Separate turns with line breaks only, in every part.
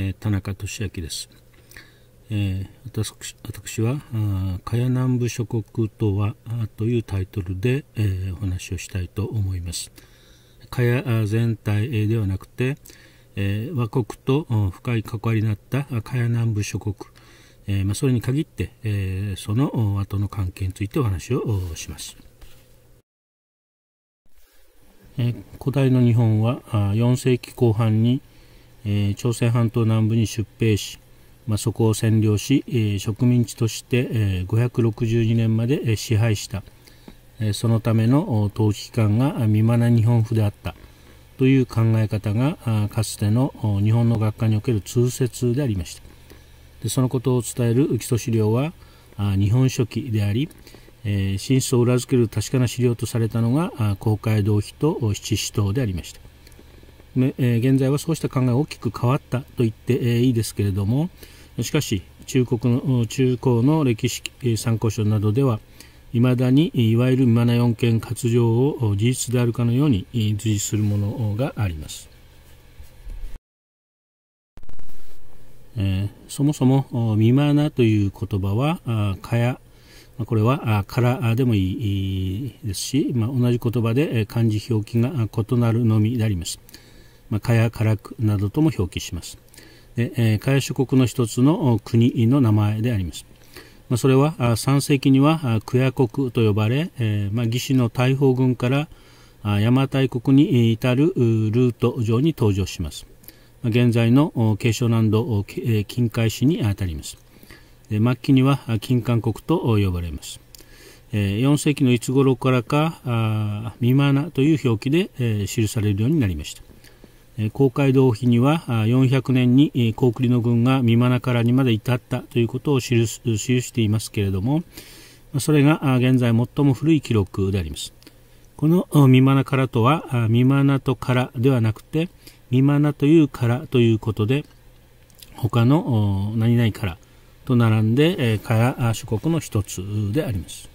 えー、田中俊明です。えー、私私は「かや南部諸国とは」というタイトルで、えー、お話をしたいと思います。かや全体ではなくて、えー、和国と深い関わりになったかや南部諸国、えーまあ、それに限って、えー、その後の関係についてお話をします。えー、古代の日本は4世紀後半にえ朝鮮半島南部に出兵し、まあ、そこを占領し、え植民地として、え562年まで、え支配した、えそのための統治機関が未満な日本府であったという考え方がかつての日本の学科における通説でありましたでそのことを伝える基礎資料は日本書紀であり、え真相を裏付ける確かな資料とされたのが公会堂碑と七支刀でありましたえー、現在はそうした考えが大きく変わったと言って、えー、いいですけれどもしかし中国の中高の歴史参考書などではいまだにいわゆるマナ4件割譲を事実であるかのように図示するものがあります。えー、そもそも「ミマナ」という言葉は「かや」これは「から」でもいいですし、まあ、同じ言葉で漢字表記が異なるのみであります。まあ、カヤ、カラクなどとも表記します。でえー、カヤ諸国の一つの国の名前であります。まあ、それは3世紀にはクヤ国と呼ばれ、えーまあ、義士の大砲軍から邪馬台国に至るルート上に登場します。現在の継承南道近海市にあたります。末期には金韓国と呼ばれます。4世紀のいつ頃からか、ミマナという表記で記されるようになりました。公会堂碑には400年に高栗の軍が三眼からにまで至ったということを記していますけれどもそれが現在最も古い記録でありますこの三眼からとは三眼とからではなくて三眼というからということで他の何々からと並んでから諸国の一つであります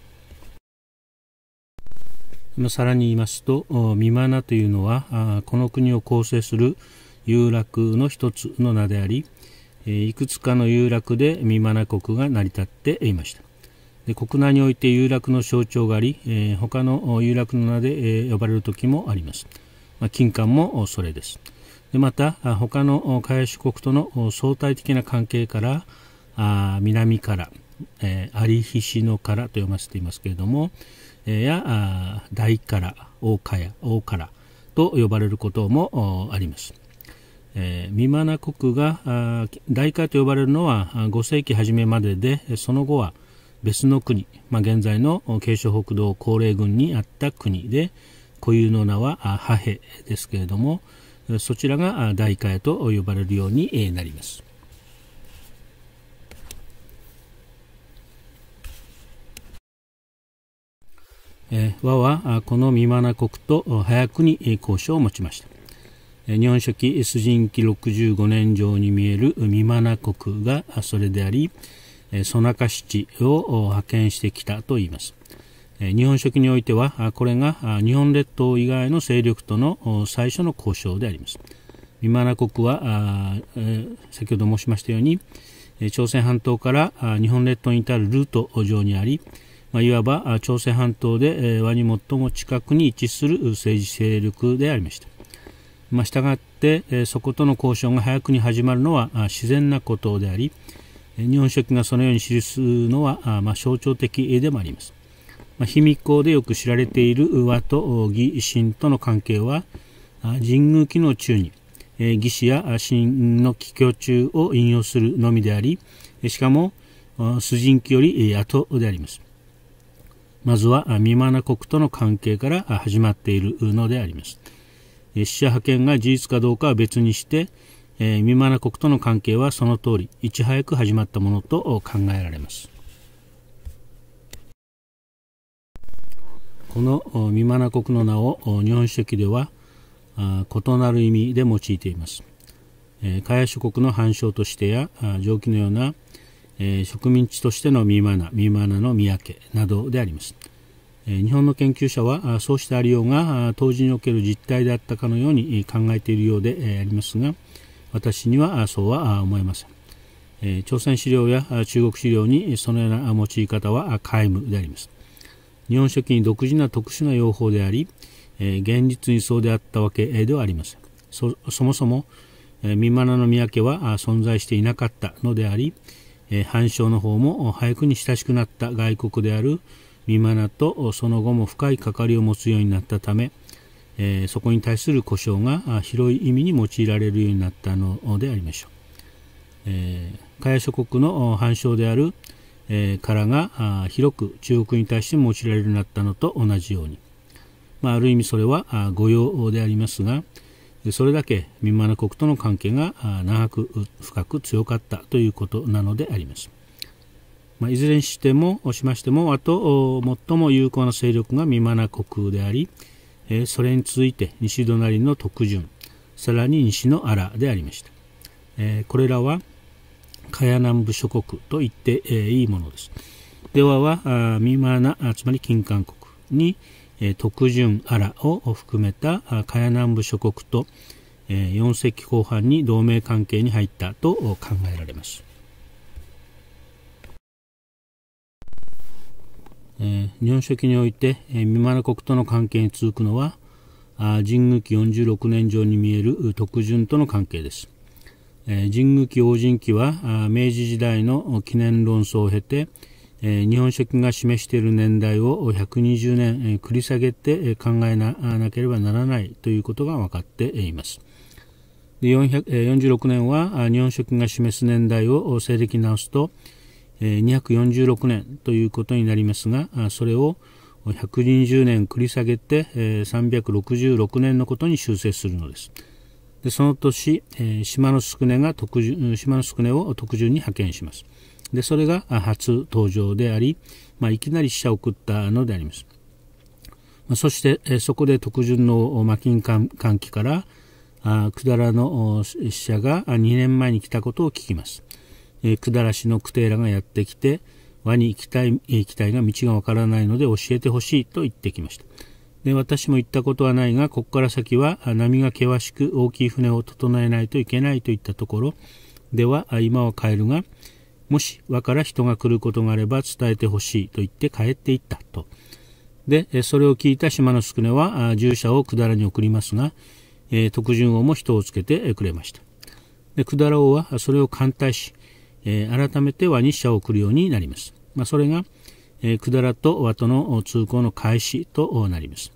まあ、さらに言いますとミマナというのはこの国を構成する有楽の一つの名でありいくつかの有楽でミマナ国が成り立っていましたで国内において有楽の象徴があり、他の有楽の名で、呼ばれる時もあります、まあ、金管もそれですでまた他の開始国との相対的な関係からあ南から、えー、アリヒシノからと読ませていますけれども、や大から大から大からと呼ばれることもあります。えー、ミマナ国が大化と呼ばれるのは5世紀初めまででその後は別の国、まあ、現在の慶尚北道高齢軍にあった国で固有の名は波平ですけれどもそちらが大化へと呼ばれるようになります。和はこの美馬な国と早くに交渉を持ちました日本書紀出陣記65年上に見える美馬な国がそれでありソナカ七を派遣してきたといいます日本書紀においてはこれが日本列島以外の勢力との最初の交渉であります美馬な国は先ほど申しましたように朝鮮半島から日本列島に至るルート上にありまあ、いわば朝鮮半島で和に最も近くに位置する政治勢力でありました。まあ、したがって、そことの交渉が早くに始まるのは自然なことであり、日本書紀がそのように記すのは、まあ、象徴的でもあります。まあ、卑弥呼でよく知られている和と義神との関係は、神宮期の中に、義士や神の帰郷中を引用するのみであり、しかも、崇人記より後であります。まずはミマナ国との関係から始まっているのであります。死者派遣が事実かどうかは別にして、えミマナ国との関係はその通り、いち早く始まったものと考えられます。このミマナ国の名を日本史的では異なる意味で用いています。えー、諸国の繁殖としてや、上記のようなえー、植民地としてのミーマナ、ミーマナの三宅などであります。えー、日本の研究者はそうしたありようが当時における実態であったかのように考えているようでありますが私にはそうは思えません、えー、朝鮮資料や中国資料にそのような用い方は皆無であります日本書紀に独自な特殊な用法であり、えー、現実にそうであったわけではありませんそもそも、えー、ミマナの三宅は存在していなかったのであり、えー、反証の方も俳句に親しくなった外国である美マナとその後も深い関わりを持つようになったため、えー、そこに対する故障が広い意味に用いられるようになったのでありましょう。えー、加諸国の反証である、えー、からが広く中国に対して用いられるようになったのと同じように、まあ、ある意味それは御用でありますが、それだけミマナ国との関係が長く深く強かったということなのであります。まあ、いずれにしてもしましてもあと最も有効な勢力がミマナ国でありそれに続いて西隣の徳順さらに西のアラでありましたこれらはカヤ南部諸国と言っていいものですでははミマナつまり金韓国に徳順アラを含めたカヤ南部諸国と4世紀後半に同盟関係に入ったと考えられます。日本書紀において未満国との関係に続くのは神宮記46年上に見える徳順との関係です。神宮記王神記は明治時代の記念論争を経てえ日本書紀が示している年代を120年、え繰り下げて考えなければならないということが分かっています。で446年は日本書紀が示す年代を西暦直すと246年ということになりますがそれを120年繰り下げて366年のことに修正するのですでその年島の宿根が特島の宿根を特需に派遣しますで、それが初登場であり、まあ、いきなり死者を送ったのであります。そして、そこで特順の魔金喚起から、百済の死者が2年前に来たことを聞きます。百済氏のクテーラがやってきて、輪に行きたい、行きたいが道がわからないので教えてほしいと言ってきました。で、私も行ったことはないが、ここから先は波が険しく大きい船を整えないといけないといったところ、では、今は帰るが、もし和から人が来ることがあれば伝えてほしいと言って帰っていったと。で、それを聞いた島の宿根は従者を百済に送りますが、えー、徳順王も人をつけてくれました。で、百済王はそれを歓待し、えー、改めて和に使者を送るようになります。まあ、それが、えー、百済と和との通行の開始となります。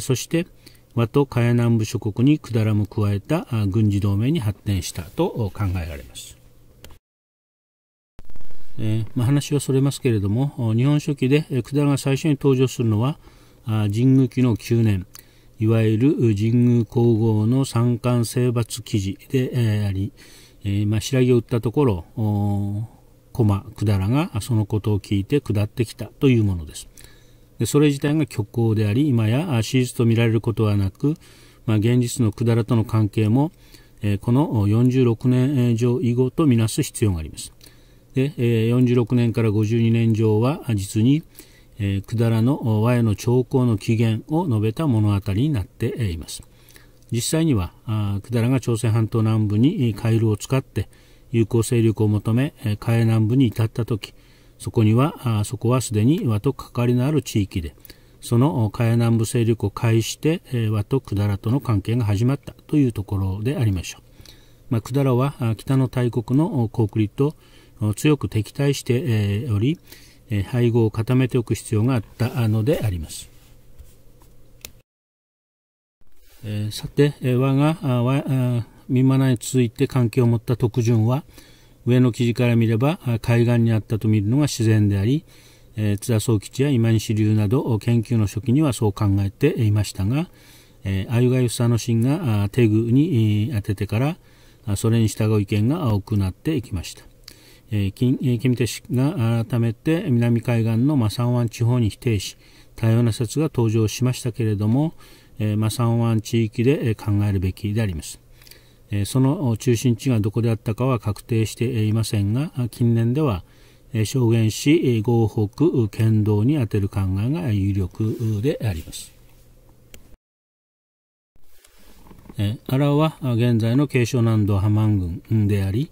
そして、和と茅南部諸国に百済も加えた軍事同盟に発展したと考えられます。えー、まあ、話はそれますけれども「日本書紀」で九段が最初に登場するのは神宮記の9年いわゆる神宮皇后の三冠征伐記事で、えあり、えー、まあ、白木を打ったところ駒百済がそのことを聞いて下ってきたというものです。でそれ自体が虚構であり今や史実と見られることはなく、まあ、現実の百済との関係も、えー、この46年以上以後とみなす必要があります。で、えー、46年から52年上は実に、えー、くだらの和への兆候の起源を述べた物語になっています。実際には、くだらが朝鮮半島南部にカエルを使って有効勢力を求め、海南部に至った時、そこには、そこはすでに和と関わりのある地域で、その海南部勢力を介して、和と百済との関係が始まったというところでありましょう。まあ、百済は北の大国のコークリと強く敵対しており配合を固めておく必要があったのであります。さて我が見間ナに続いて関係を持った特潤は上の記事から見れば海岸にあったと見るのが自然であり津田宗吉や今西流など研究の初期にはそう考えていましたが鮎ゆがゆさのがテグに当ててからそれに従う意見が多くなっていきました。えー、金金手氏が改めて南海岸のマサン湾地方に否定し多様な説が登場しましたけれども、えー、マサン湾地域で考えるべきであります、えー、その中心地がどこであったかは確定していませんが近年では証言し合北剣道に当てる考えが有力でありますアラは現在の継承南道浜マ郡であり、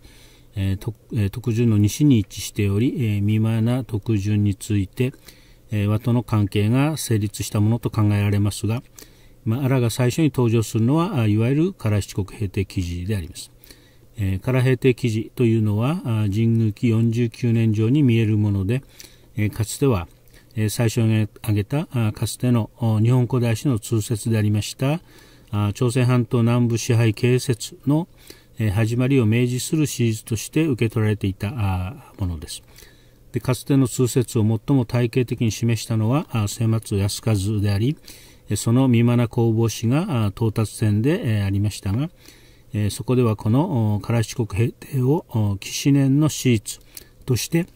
えー、特順の西に位置しており、えー、未満な特順について、えー、和との関係が成立したものと考えられますが、まあ、アラが最初に登場するのは、いわゆる唐七国平定記事であります。えー、唐平定記事というのは、神宮記49年上に見えるもので、えー、かつては、えー、最初に挙げた、かつての日本古代史の通説でありました、朝鮮半島南部支配形説の、始まりを明示する史実として受け取られていたものですでかつての通説を最も体系的に示したのは末松康和でありその見まな工房史が到達点でありましたがそこではこの唐七国平定を紀四年の史実として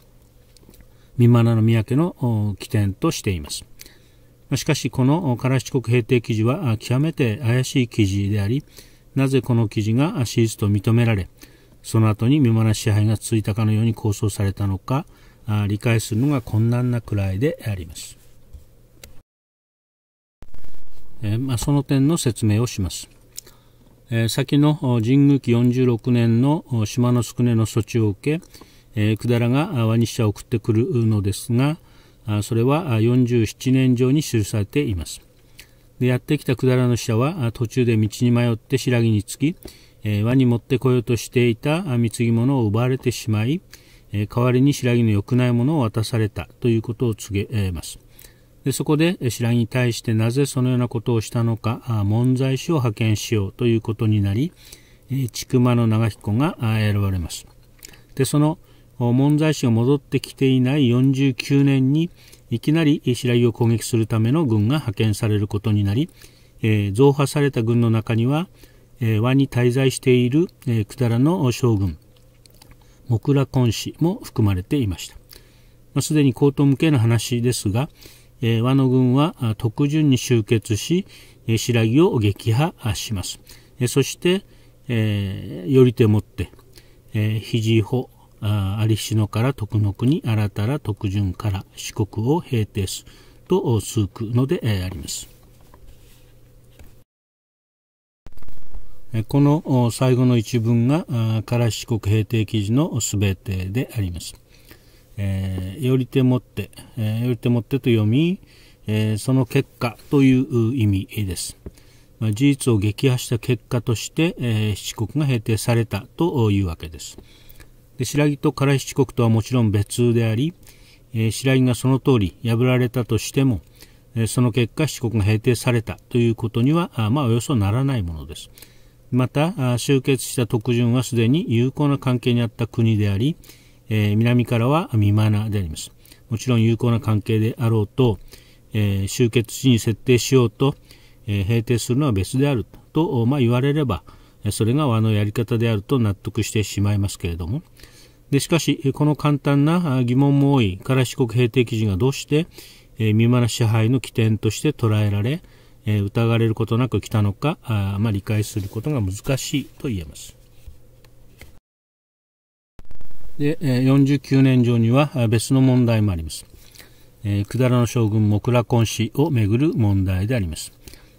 見まなの三宅の起点としていますしかしこの唐七国平定記事は極めて怪しい記事でありなぜこの記事が史実と認められ、その後に見まな支配が続いたかのように構想されたのか、理解するのが困難なくらいであります。えー、まあ、その点の説明をします。えー、先の神宮紀46年の島の宿根の措置を受け、えー、百済が和に使者を送ってくるのですが、それは47年上に記されています。で、やってきた百済の使者は、途中で道に迷って白木につき、えー、輪に持ってこようとしていた貢ぎ物を奪われてしまい、えー、代わりに白木の良くないものを渡されたということを告げます。でそこで白木に対してなぜそのようなことをしたのか、門罪師を派遣しようということになり、千曲の長彦が選ばれます。で、その門罪師が戻ってきていない49年に、いきなり白井を攻撃するための軍が派遣されることになり、えー、増派された軍の中には、えー、和に滞在している、えー、くだらの将軍木羅根氏も含まれていました、まあ、すでに高等向けの話ですが、えー、和の軍は特順に集結し、えー、白木を撃破します、えー、そして、えー、よりてもって、えー、肘穂在りしのから徳の国、新たら徳順から四国を平定すと続くので、あります。この最後の一文が唐四国平定記事の全てであります。えー、より手もって、えー、より手もってと読み、えー、その結果という意味です。まあ、事実を撃破した結果として、えー、四国が平定されたというわけです。で白木と唐七国とはもちろん別であり、えー、白木がその通り破られたとしても、えー、その結果四国が平定されたということにはあまあおよそならないものです。また集結した特順はすでに有効な関係にあった国であり、えー、南からは未マなでありますもちろん有効な関係であろうと、えー、集結地に設定しようと、えー、平定するのは別であると、まあ、言われればそれが和のやり方であると納得してしまいますけれどもでしかしこの簡単な疑問も多いから四国平定記事がどうしてえ見まな支配の起点として捉えられえ疑われることなく来たのかあ、まあ、理解することが難しいと言えます。で49年上には別の問題もあります。え百済の将軍木良根氏をめぐる問題であります。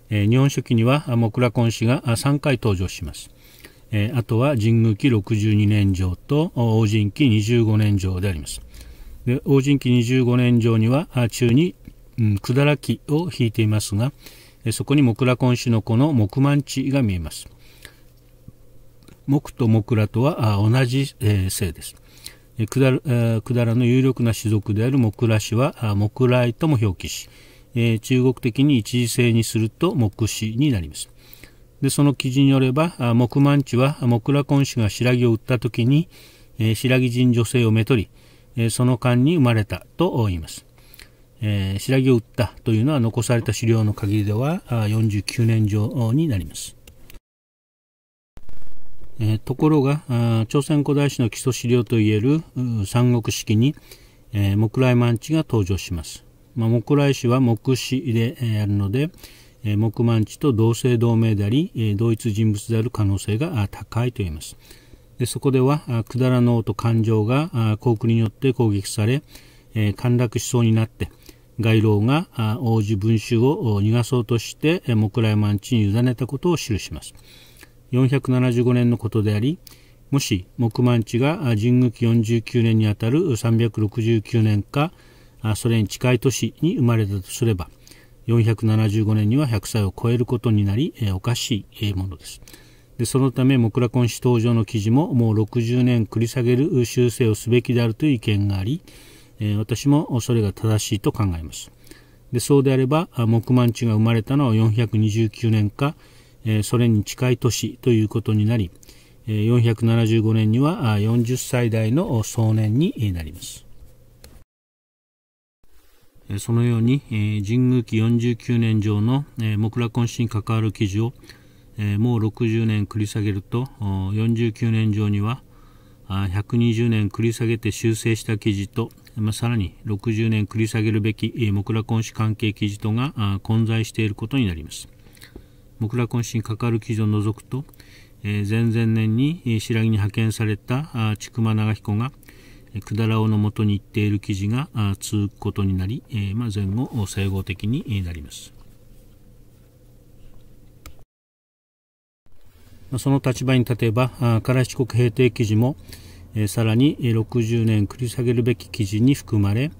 え日本書紀には木羅根氏が3回登場します。えあとは神宮記62年上と王神記25年上であります。で王神記25年上には中に、百済くだらきを引いていますが、そこに木羅根氏の子の木満地が見えます。木と木羅とは同じ、姓です。くだらの有力な氏族である木羅氏は木来とも表記し、えー、中国的に一時制にすると黙死になります。で、その記事によれば、木満地は木羅根氏が白木を売った時に、えー、白木人女性をめとり、えー、その間に生まれたと言います。えー、白木を売ったというのは残された資料の限りでは49年上になります。えー、ところが朝鮮古代史の基礎資料といえる三国式に、えー、木来満地が登場します。まあ、木来氏は木氏で、あるので、木満地と同姓同名であり、同一人物である可能性が高いと言います。でそこでは、くだらのと感情が航空によって攻撃され、陥落しそうになって、街老が王子文集を逃がそうとして、木来満地に委ねたことを記します。475年のことであり、もし木満地が神宮記49年にあたる369年かそれに近い市に生まれたとすれば475年には100歳を超えることになり、えおかしいものです。でそのため、モラコン氏登場の記事ももう60年繰り下げる修正をすべきであるという意見があり、え私もそれが正しいと考えます。でそうであれば、モクマンチが生まれたのは429年か、えソ連に近い年ということになり、475年には40歳代の壮年になります。そのように、神宮記49年上の木楽根子に関わる記事をもう60年繰り下げると49年上には120年繰り下げて修正した記事と、まあ、さらに60年繰り下げるべき木楽根子関係記事とが混在していることになります。木楽根子に関わる記事を除くと、前々年に白木に派遣された千曲長彦がくだらおのもとに行っている記事が続くことになり、えまあ、前後整合的になります。その立場に立てば、唐七国平定記事も、さらに60年繰り下げるべき記事に含まれ、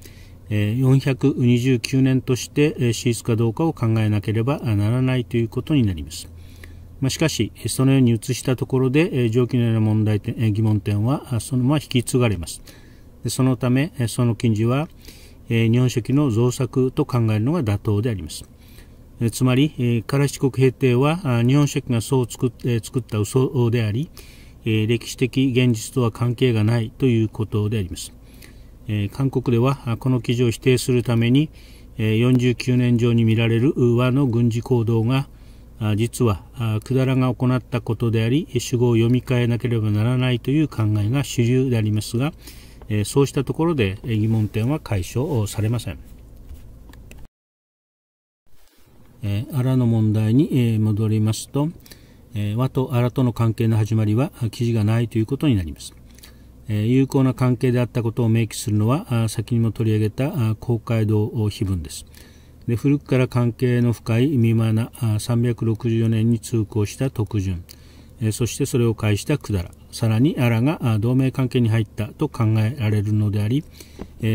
429年として史実かどうかを考えなければならないということになります。しかし、そのように移したところで、上記のような問題点、疑問点は、そのまま引き継がれます。そのため、その近似は、日本書紀の造作と考えるのが妥当であります。つまり、唐七国平定は日本書紀がそう作った嘘であり、歴史的現実とは関係がないということであります。韓国ではこの記事を否定するために、49年上に見られる和の軍事行動が実は百済が行ったことであり主語を読み替えなければならないという考えが主流でありますがえそうしたところで疑問点は解消されません。えー、の問題に、戻りますと、え和とアラとの関係の始まりは記事がないということになります。え有効な関係であったことを明記するのは先にも取り上げた公会堂碑文です。で古くから関係の深い未満な364年に通行した特順、えそしてそれを介した百済さらにアラが同盟関係に入ったと考えられるのであり、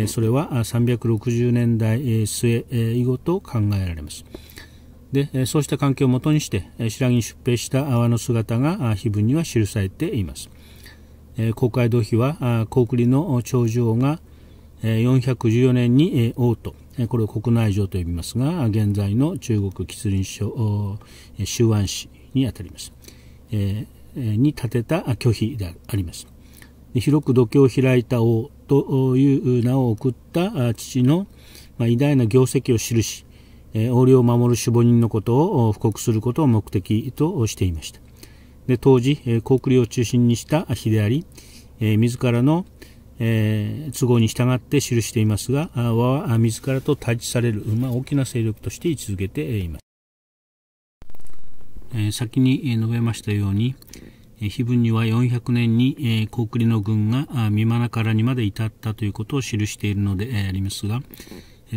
それは360年代末以後と考えられます。でそうした関係をもとにして白木に出兵した泡の姿が碑文には記されています。公会堂碑は高栗の長城が414年に王都これを国内城と呼びますが現在の中国吉林省周安市にあたります。に建てた拒否であります。広く土俵を開いた王という名を送った父の偉大な業績を記し、横領を守る守護人のことを布告することを目的としていました。で当時、高句麗を中心にした日であり、自らの都合に従って記していますが、和は自らと対峙される、まあ、大きな勢力として位置づけています。え先に述べましたように、碑文には400年に、えー、高栗の軍が三真からにまで至ったということを記しているのでありますが、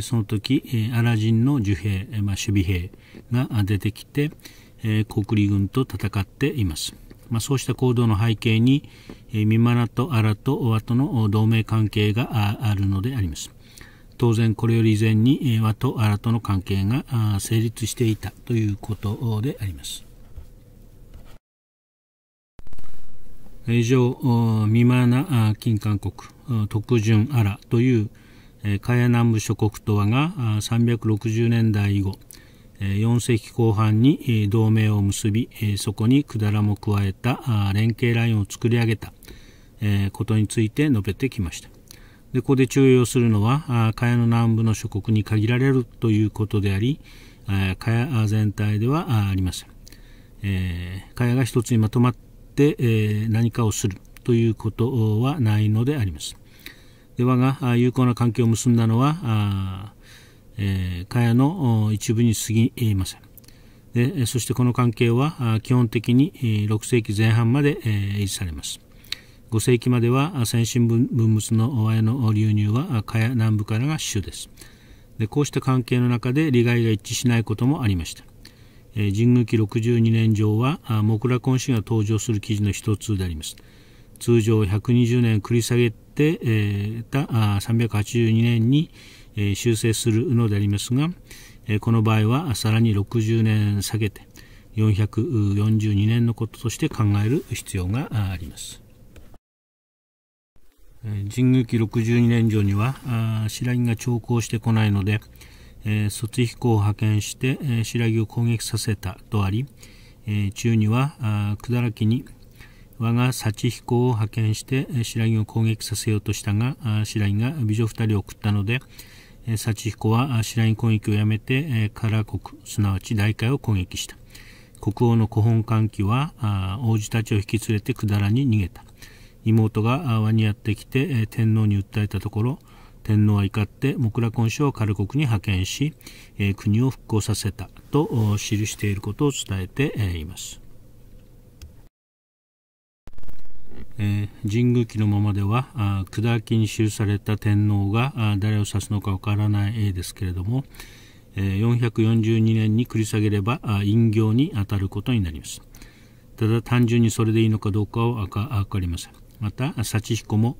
その時、アラジンの樹兵、まあ、守備兵が出てきて、高栗軍と戦っています。まあ、そうした行動の背景に、マナとアラとアとの同盟関係があるのであります。当然これより以前に和とアラとの関係が成立していたということであります。以上、ミマーナ金韓国、特順アラというカヤ南部諸国とはが360年代以後、4世紀後半に同盟を結び、そこに百済も加えた連携ラインを作り上げたことについて述べてきました。でここで注意するのは蚊帳の南部の諸国に限られるということであり蚊帳全体ではありません。えー、蚊帳が一つにまとまって、えー、何かをするということはないのであります。で我が友好な関係を結んだのは蚊帳の一部に過ぎません。でそしてこの関係は基本的に6世紀前半まで維持されます。5世紀までは先進文物の和の流入は加谷南部からが主ですでこうした関係の中で利害が一致しないこともありました神宮記62年上は木羅根氏が登場する記事の一つであります通常120年繰り下げて、えー、た382年に、えー、修正するのでありますが、えー、この場合はさらに60年下げて442年のこととして考える必要があります。神宮記62年上には白木が長考してこないので、えー、卒飛行を派遣して、えー、白木を攻撃させたとあり、えー、中には百済きに我が幸彦を派遣して、えー、白木を攻撃させようとしたが白木が美女2人を送ったので、えー、幸彦は白木攻撃をやめて、えー、カ国すなわち大海を攻撃した国王の古本歓喜は王子たちを引き連れて百済に逃げた妹が輪にやってきて天皇に訴えたところ天皇は怒って木羅根氏をカル国に派遣し国を復興させたと記していることを伝えています。えー、神宮記のままではあ下記に記された天皇が誰を指すのかわからない絵ですけれども、え442年に繰り下げれば陰行にあたることになりますただ単純にそれでいいのかどうかは分かりませんまた幸彦も、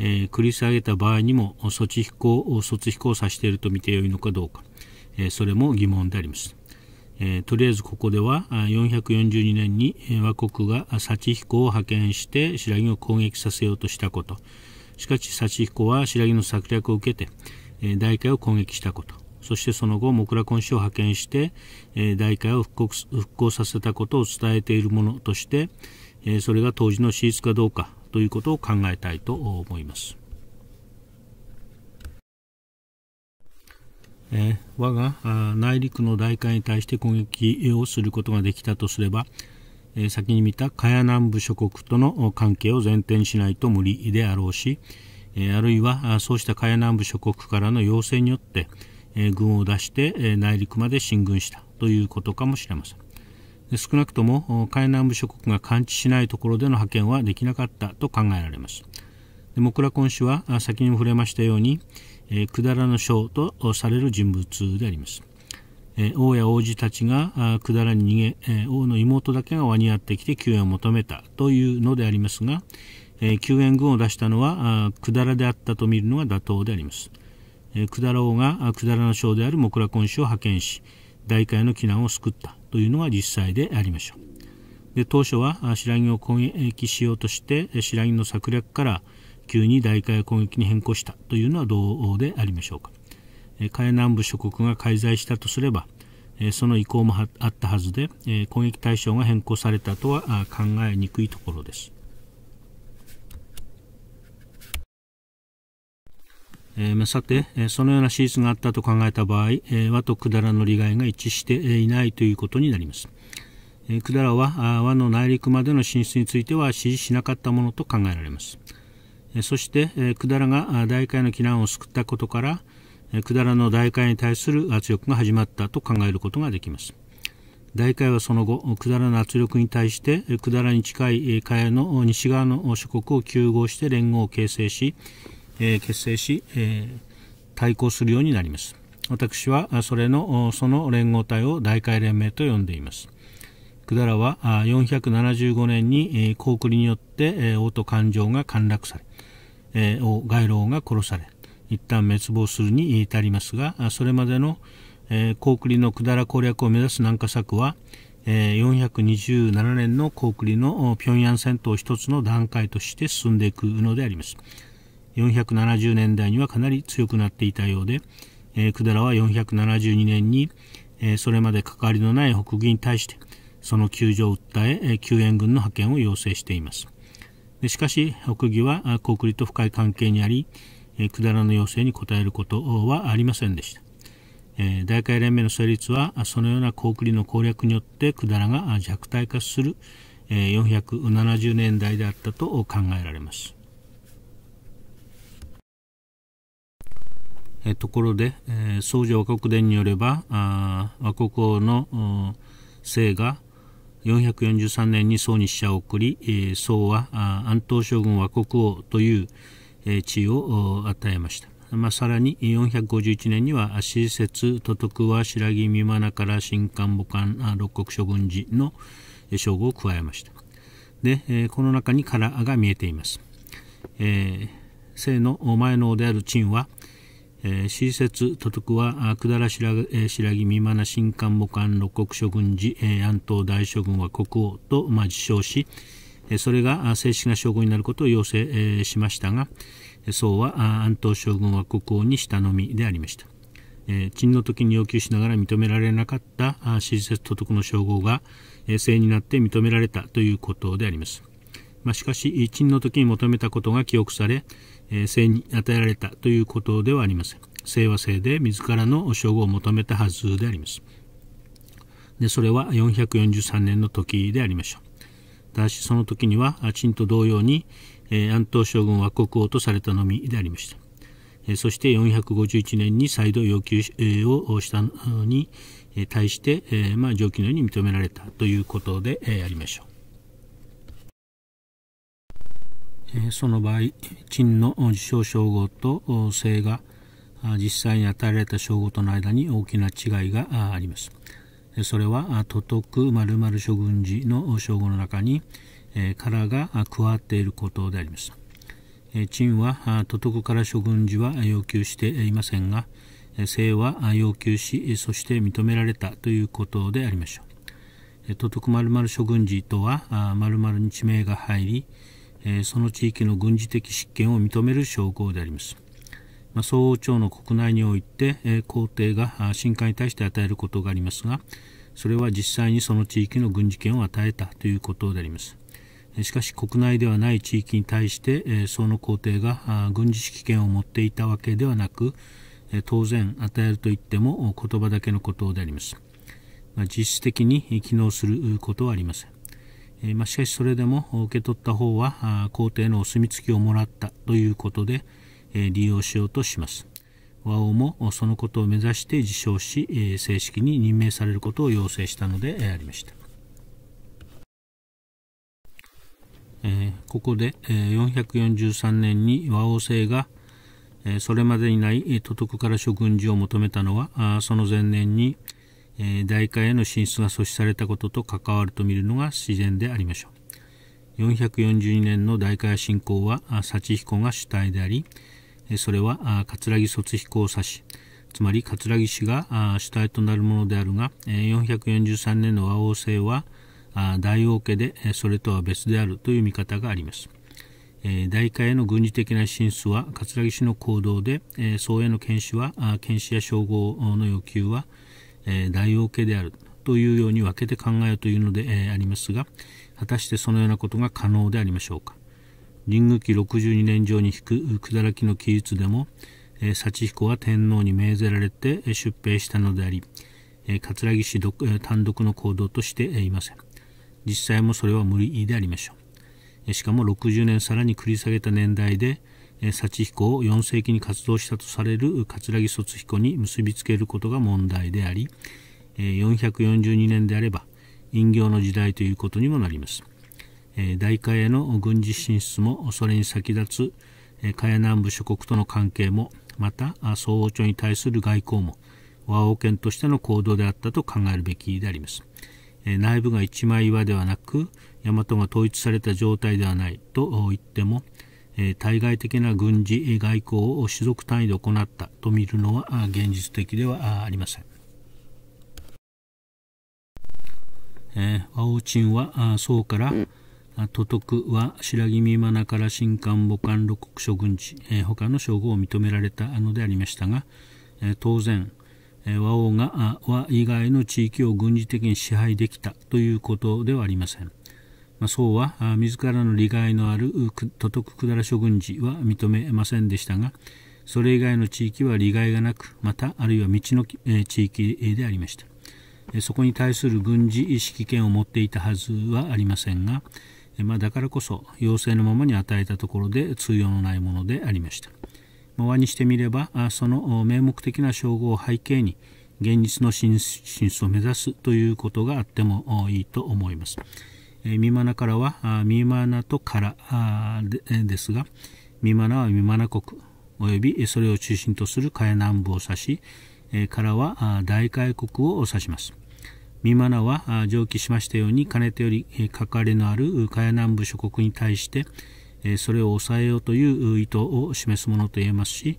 えー、繰り下げた場合にも措置飛行卒飛行させていると見てよいのかどうか、えー、それも疑問であります、えー、とりあえずここでは442年に倭国が幸彦を派遣して白木を攻撃させようとしたことしかし幸彦は白木の策略を受けて、えー、大海を攻撃したことそしてその後、木倉根氏を派遣して、えー、大会を復興させたことを伝えているものとして、えー、それが当時の史実かどうかということを考えたいと思います。えー、我が内陸の大海に対して攻撃をすることができたとすれば、えー、先に見た茅南部諸国との関係を前提にしないと無理であろうし、えー、あるいはそうした茅南部諸国からの要請によって、え軍を出して、え内陸まで進軍したということかもしれません。少なくとも海南部諸国が完治しないところでの派遣はできなかったと考えられます。でラコン氏は先にも触れましたように、えー、くだらの将とされる人物であります。えー、王や王子たちがくだらに逃げ、えー、王の妹だけが輪にやってきて救援を求めたというのでありますが、えー、救援軍を出したのはくだらであったと見るのが妥当であります。くだら王がくだらの将であるモクラコン氏を派遣し、大海の避難を救ったというのが実際でありましう。で当初は白木を攻撃しようとして白銀の策略から急に大海攻撃に変更したというのはどうでありましょうか海南部諸国が介在したとすればその意向もあったはずで攻撃対象が変更されたとは考えにくいところですえー、さて、そのような史実があったと考えた場合、え和と百済の利害が一致していないということになります。え百済は和の内陸までの進出については支持しなかったものと考えられます。えそして、え百済が大海の避難を救ったことから、え百済の大海に対する圧力が始まったと考えることができます。大海はその後、百済の圧力に対して、百済に近い海の西側の諸国を休合して連合を形成し、え結成し、え対抗するようになります。私はそれのその連合体を大会連盟と呼んでいます。百済は475年に高栗によって王と勘定が陥落され、王外老が殺され、一旦滅亡するに至りますが、それまでの高栗の百済攻略を目指す南下策は、427年の高栗の平壌戦闘一つの段階として進んでいくのであります。470年代にはかなり強くなっていたようで、えー、百済は472年に、えー、それまで関わりのない北魏に対して、その救助を訴え、えー、救援軍の派遣を要請しています。でしかし、北魏は国理と深い関係にあり、えー、百済の要請に応えることはありませんでした。えー、大会連盟の成立は、そのような国理の攻略によって百済が弱体化する、えー、470年代であったと考えられます。えところで、えー、宗女和国伝によればあ和国王の姓が443年に宋に使者を送り、えー、宋は安東将軍和国王という、えー、地位を与えました。まあ、さらに451年には施設都徳は白木美真から新官母官六国諸軍事の称号を加えましたで、えー、この中に唐が見えています、えー、姓の前の王である陳はえ施設都督は百済白,、え白木美馬新官母官六国諸軍事、え安東大将軍は国王と、まあ、自称し、えそれが正式な称号になることを要請、しましたが宋は安東将軍は国王に下のみでありました。え陳の時に要求しながら認められなかった施設都督の称号が正になって認められたということであります。まあ、しかし、陳の時に求めたことが記憶され、えー、聖に与えられたということではありません。聖は性で自らの称号を求めたはずであります。でそれは443年の時でありました。ただしその時には、陳と同様に、えー、安東将軍は国王とされたのみでありました。えー、そして451年に再度要求、えー、をしたのに、えー、対して、えーまあ、上記のように認められたということで、えー、ありましょう。その場合、陳の自称称号と姓が実際に与えられた称号との間に大きな違いがあります。それは都督〇〇諸軍事の称号の中にからが加わっていることであります。陳は都督から諸軍事は要求していませんが、姓は要求し、そして認められたということでありましょう。都督〇〇諸軍事とは〇〇に地名が入り、えその地域の軍事的執権を認める証拠であります。まあ、総王朝の国内において、え皇帝が神官に対して与えることがありますが、それは実際にその地域の軍事権を与えたということであります。しかし国内ではない地域に対して、えその皇帝が軍事指揮権を持っていたわけではなく、え当然与えると言っても言葉だけのことであります。ま実質的に機能することはありません。えましかしそれでも受け取った方は皇帝のお墨付きをもらったということで、え利用しようとします和王もそのことを目指して自称し、え正式に任命されることを要請したのでありました、えここで、え443年に和王制がそれまでにない都督から諸軍事を求めたのはその前年にえ大会への進出が阻止されたことと関わると見るのが自然でありましょう442年の大会進行は幸彦が主体でありそれは桂木卒彦を指しつまり桂木氏が主体となるものであるが443年の和王制は大王家でそれとは別であるという見方があります大会への軍事的な進出は桂木氏の行動で宋への検視は検視や称号の要求はえ大王家であるというように分けて考えようというので、えありますが果たしてそのようなことが可能でありましょうか神宮記62年上に引く百済の記述でも、え幸彦は天皇に命ぜられて出兵したのであり、え桂木氏単独の行動としていません実際もそれは無理でありましょうしかも60年さらに繰り下げた年代で、幸彦を4世紀に活動したとされる桂木卒彦に結びつけることが問題であり442年であれば陰行の時代ということにもなります大化への軍事進出もそれに先立つ加谷南部諸国との関係もまた総王朝に対する外交も和王権としての行動であったと考えるべきであります内部が一枚岩ではなく大和が統一された状態ではないと言ってもえ対外的な軍事外交を種族単位で行ったと見るのは現実的ではありません。えワオチンは宋から都督は白木美真から新官母官六国諸軍事、え他の称号を認められたのでありましたが、え当然、えー、和王が和以外の地域を軍事的に支配できたということではありません。まあ、宋は自らの利害のある都督百済諸軍事は認めませんでしたがそれ以外の地域は利害がなくまたあるいは道の、地域でありましたそこに対する軍事意識権を持っていたはずはありませんが、まあ、だからこそ要請のままに与えたところで通用のないものでありました、和にしてみればその名目的な称号を背景に現実の進出を目指すということがあってもいいと思います。えミマナからはミマナとからですがミマナはミマナ国及びそれを中心とする海南部を指しからは大海国を指しますミマナは上記しましたようにかねてより関わりのある海南部諸国に対してそれを抑えようという意図を示すものと言えますし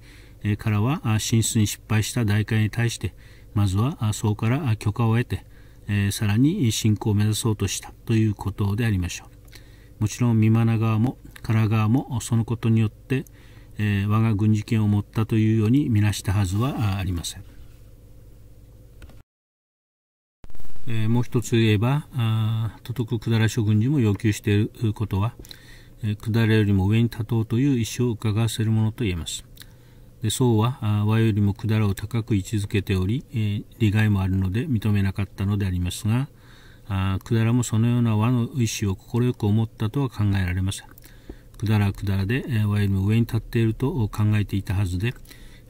からは進出に失敗した大会に対してまずはそこから許可を得てえー、さらに侵攻を目指そうとしたということでありましょう。もちろん、ミマナ側も、カラ側も、そのことによって、えー、我が軍事権を持ったというように見なしたはずはありません。えー、もう一つ言えば、都ク百済諸軍事も要求していることは、えー、百済よりも上に立とうという意思を伺わせるものと言えます。で宋は和よりも百済を高く位置づけており、えー、利害もあるので認めなかったのでありますが百済もそのような和の意思を快く思ったとは考えられません百済は百済で、えー、和よりも上に立っていると考えていたはずで、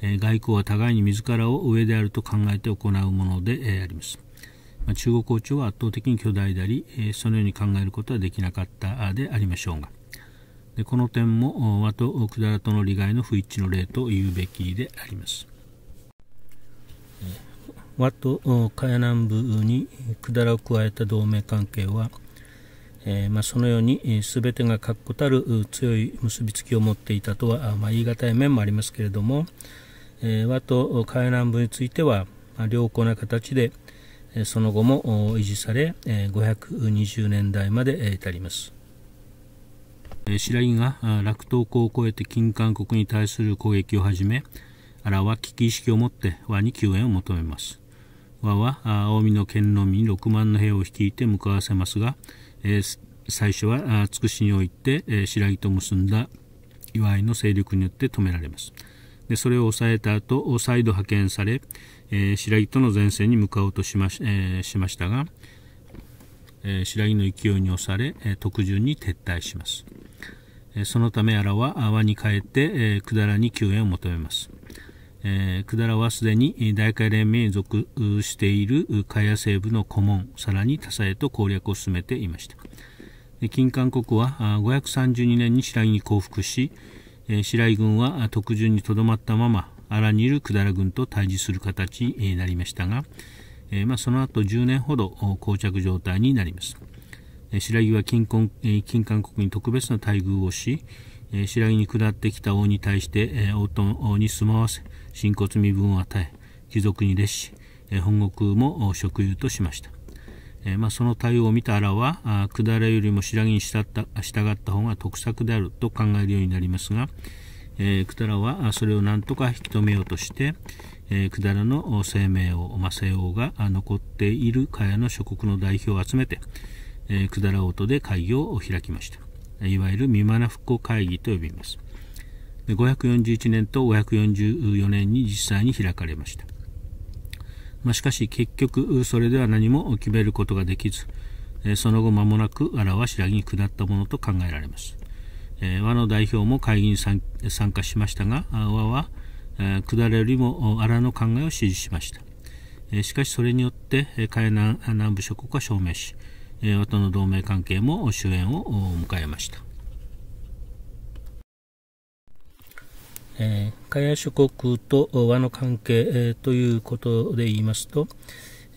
えー、外交は互いに自らを上であると考えて行うもので、えー、あります、まあ、中国王朝は圧倒的に巨大であり、えー、そのように考えることはできなかったでありましょうがでこの点も和と百済との利害の不一致の例と言うべきであります和と茅南部に百済を加えた同盟関係は、えー、まあ、そのように全てが確固たる強い結びつきを持っていたとは、まあ、言い難い面もありますけれども、えー、和と茅南部については、まあ、良好な形でその後も維持され520年代まで至ります。白木が楽東港を越えて金韓国に対する攻撃を始め、アラは危機意識を持って和に救援を求めます。和は近江の県の民6万の兵を率いて向かわせますが、えー、最初はつくしにおいて、えー、白木と結んだ祝いの勢力によって止められます。でそれを抑えた後、再度派遣され、えー、白木との前線に向かおうとしまし,、えー、しましたが、えー、白木の勢いに押され、えー、特順に撤退します。そのためアラは泡に変えて、ダラに救援を求めます。えー、百はすでに大海連盟に属している海野西部の顧問、さらに他佐へと攻略を進めていました。金韓国は532年に白井に降伏し、白井軍は特順にとどまったまま、荒にいるダラ軍と対峙する形になりましたが、まあ、その後10年ほど膠着状態になります。白木は金婚金韓国に特別な待遇をし、白木に下ってきた王に対して王とに住まわせ、信骨身分を与え、貴族に列し、本国も職友としました。まあ、その対応を見た荒は、下れよりも白木に従った方が得策であると考えるようになりますが、くだらはそれを何とか引き止めようとして、くだらの声明を、まあ、西が残っている茅の諸国の代表を集めて、くだら音で会議を開きました。いわゆる未満ナ復興会議と呼びます。541年と544年に実際に開かれました。まあ、しかし結局それでは何も決めることができず、その後間もなくあらわしらぎに下ったものと考えられます。和の代表も会議に参加しましたが、和は下れよりも荒の考えを支持しました。しかしそれによって海南南部諸国は証明し、えー、との同盟関係も終焉を迎えました。えー、海外諸国と和の関係、えー、ということで言いますと、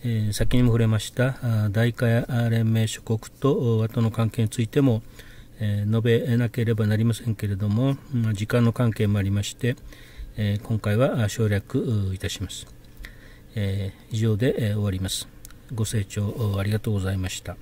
えー、先にも触れました大化や連盟諸国と和との関係についても、えー、述べなければなりませんけれども、まあ、時間の関係もありまして、えー、今回は省略いたします、えー、以上で、えー、終わりますご清聴ありがとうございました